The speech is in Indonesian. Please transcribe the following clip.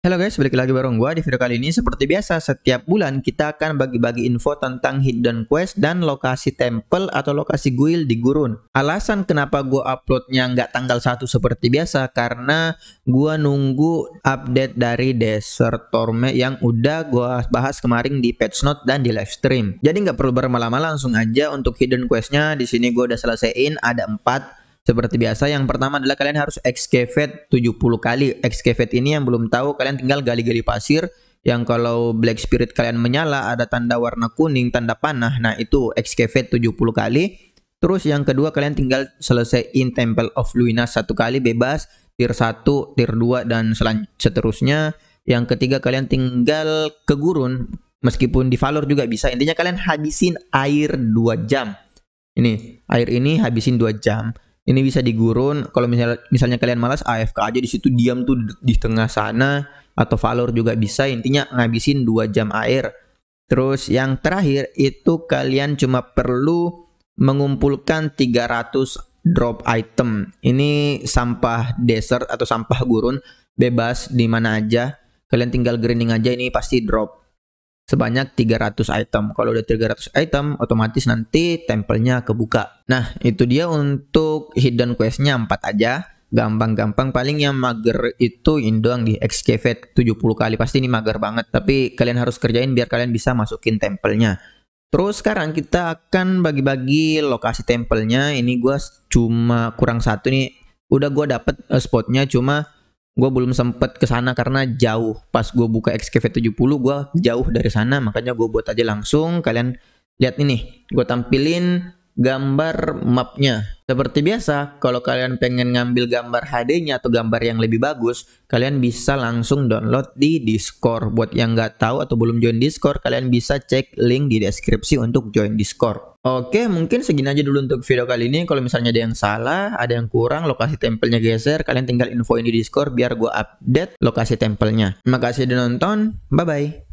Halo guys, balik lagi bareng gue di video kali ini Seperti biasa, setiap bulan kita akan bagi-bagi info tentang hidden quest dan lokasi temple atau lokasi guild di gurun Alasan kenapa gue uploadnya nggak tanggal 1 seperti biasa Karena gue nunggu update dari Desert Torme yang udah gue bahas kemarin di patch note dan di live stream Jadi nggak perlu berlama-lama langsung aja untuk hidden questnya di sini gue udah selesaiin ada 4 seperti biasa, yang pertama adalah kalian harus excavate 70 kali. Excavate ini yang belum tahu, kalian tinggal gali-gali pasir yang kalau black spirit kalian menyala ada tanda warna kuning, tanda panah. Nah, itu excavate 70 kali. Terus yang kedua kalian tinggal selesaiin Temple of Luina satu kali bebas, tier 1, tier 2 dan seterusnya. Yang ketiga kalian tinggal ke gurun meskipun di Valor juga bisa. Intinya kalian habisin air 2 jam. Ini, air ini habisin 2 jam ini bisa digurun kalau misalnya misalnya kalian malas AFK aja di situ diam tuh di tengah sana atau Valor juga bisa intinya ngabisin 2 jam air terus yang terakhir itu kalian cuma perlu mengumpulkan 300 drop item ini sampah desert atau sampah gurun bebas di mana aja kalian tinggal grinding aja ini pasti drop sebanyak 300 item. Kalau udah 300 item, otomatis nanti tempelnya kebuka. Nah, itu dia untuk hidden questnya 4 aja. Gampang-gampang paling yang mager itu indoang di excavate 70 kali. Pasti ini mager banget, tapi kalian harus kerjain biar kalian bisa masukin tempelnya. Terus sekarang kita akan bagi-bagi lokasi tempelnya. Ini gue cuma kurang satu nih. Udah gue dapet eh, spotnya cuma gue belum sempet ke sana karena jauh pas gue buka XKV70 gue jauh dari sana makanya gue buat aja langsung kalian lihat ini gue tampilin gambar mapnya seperti biasa kalau kalian pengen ngambil gambar HD-nya atau gambar yang lebih bagus kalian bisa langsung download di Discord buat yang nggak tahu atau belum join Discord kalian bisa cek link di deskripsi untuk join Discord Oke, mungkin segini aja dulu untuk video kali ini. Kalau misalnya ada yang salah, ada yang kurang, lokasi tempelnya geser, kalian tinggal info ini di Discord biar gue update lokasi tempelnya. Terima kasih udah nonton. Bye-bye.